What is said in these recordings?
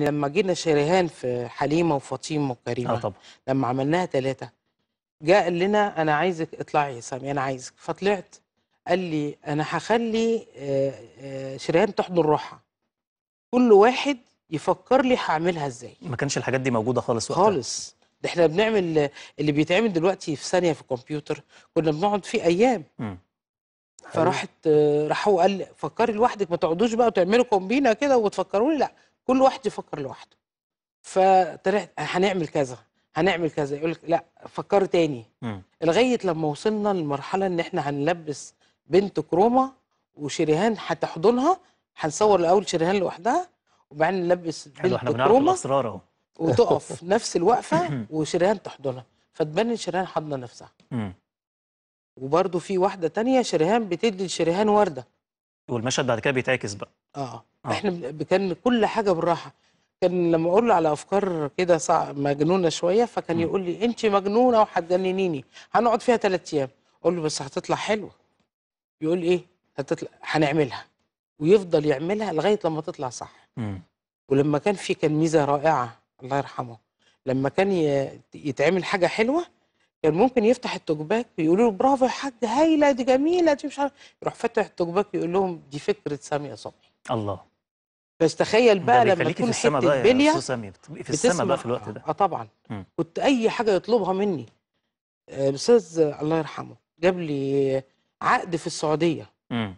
لما جينا شريهان في حليمه وفاطمه وكريمه آه طبعا. لما عملناها ثلاثه جاء قال لنا انا عايزك اطلعي يا سامي انا عايزك فطلعت قال لي انا هخلي آه، آه، شريهان تحضر روحها كل واحد يفكر لي هعملها ازاي ما كانش الحاجات دي موجوده خالص وقتها خالص ده احنا بنعمل اللي بيتعمل دلوقتي في ثانيه في الكمبيوتر كنا بنقعد فيه ايام م. فراحت آه، راح هو قال فكري لوحدك ما تقعدوش بقى وتعملوا كومبينا كده وتفكروا لي لا كل واحد يفكر لوحده فطلعت هنعمل كذا هنعمل كذا يقول لك لا فكر تاني لغايه لما وصلنا لمرحله ان احنا هنلبس بنت كروما وشريهان هتحضنها هنصور الاول شريهان لوحدها وبعدين نلبس بنت كروما اهو وتقف نفس الوقفه وشريهان تحضنها فتبان ان شريهان حاضنه نفسها وبرده في واحده تانية شريهان بتدي لشريهان ورده والمشهد بعد كده بيتعكس بقى آه. اه احنا كان كل حاجه بالراحه كان لما اقول له على افكار كده مجنونه شويه فكان يقول لي انت مجنونه وهتجننيني هنقعد فيها ثلاث ايام اقول له بس هتطلع حلوه يقول ايه هتطلع هنعملها ويفضل يعملها لغايه لما تطلع صح م. ولما كان في كان ميزه رائعه الله يرحمه لما كان يتعمل حاجه حلوه كان ممكن يفتح التوكباك ويقولوا له برافو يا حاج هايله دي جميله دي مش عارف يروح فاتح التوكباك ويقول لهم دي فكره ساميه صبحي الله بس تخيل بقى لما تكون في حته بنيه في السماء بقى في الوقت ده اه طبعا كنت اي حاجه يطلبها مني آه، الاستاذ الله يرحمه جاب لي عقد في السعوديه م.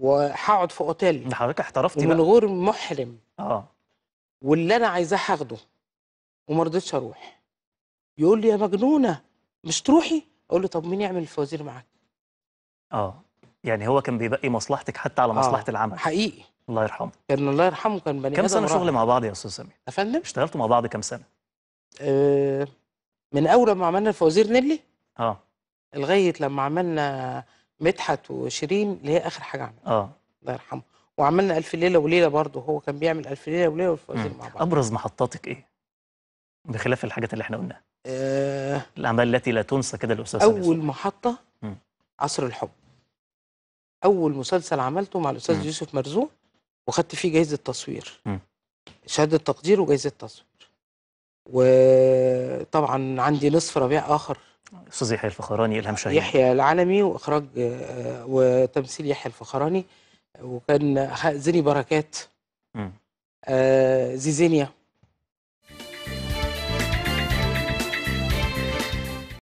وهقعد في اوتيل حضرتك احترفتي من غير محرم اه واللي انا عايزاه هاخده وما رضيتش اروح يقول لي يا مجنونه مش تروحي اقول له طب مين يعمل الفوازير معاك اه يعني هو كان بيبقي مصلحتك حتى على مصلحه آه. العمل حقيقي الله يرحمه كان الله يرحمه كان بني كم سنه شغل مع بعض يا استاذ سامي يا فندم اشتغلتوا مع بعض كم سنه آه، من اول ما عملنا الفوازير نيلي اه لغايه لما عملنا مدحت وشيرين اللي هي اخر حاجه عملناها اه الله يرحمه وعملنا الف ليله وليله برضه هو كان بيعمل الف ليله وليله والفوازير مع بعض ابرز محطاتك ايه بخلاف الحاجات اللي احنا قلناها آه الاعمال التي لا تنسى كده الاستاذ اول محطه مم. عصر الحب اول مسلسل عملته مع الاستاذ مم. يوسف مرزوق وخدت فيه جايزه تصوير شهاده تقدير وجايزه تصوير وطبعا عندي نصف ربيع اخر استاذ يحيى الفخراني الهام شاهين يحيى العالمي واخراج آه، وتمثيل يحيى الفخراني وكان زيني بركات آه زيزينيا